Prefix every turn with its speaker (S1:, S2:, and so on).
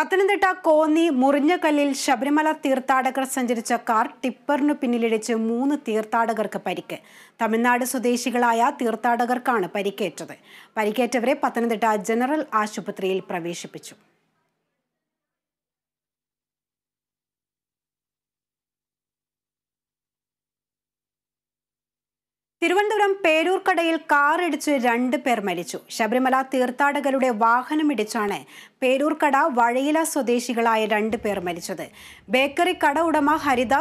S1: പത്തനംതിട്ട കോന്നി മുറിഞ്ഞകല്ലിൽ ശബരിമല തീർത്ഥാടകർ സഞ്ചരിച്ച കാർ ടിപ്പറിനു പിന്നിലിടിച്ച് മൂന്ന് തീർത്ഥാടകർക്ക് പരിക്ക് തമിഴ്നാട് സ്വദേശികളായ തീർത്ഥാടകർക്കാണ് പരിക്കേറ്റത് പരിക്കേറ്റവരെ പത്തനംതിട്ട ജനറൽ ആശുപത്രിയിൽ പ്രവേശിപ്പിച്ചു തിരുവനന്തപുരം പേരൂർക്കടയിൽ കാറിടിച്ച് രണ്ട് പേർ മരിച്ചു ശബരിമല തീർത്ഥാടകരുടെ വാഹനമിടിച്ചാണ് പേരൂർക്കട വഴയില സ്വദേശികളായ രണ്ട് പേർ മരിച്ചത് ബേക്കറി കട ഉടമ ഹരിദാസ്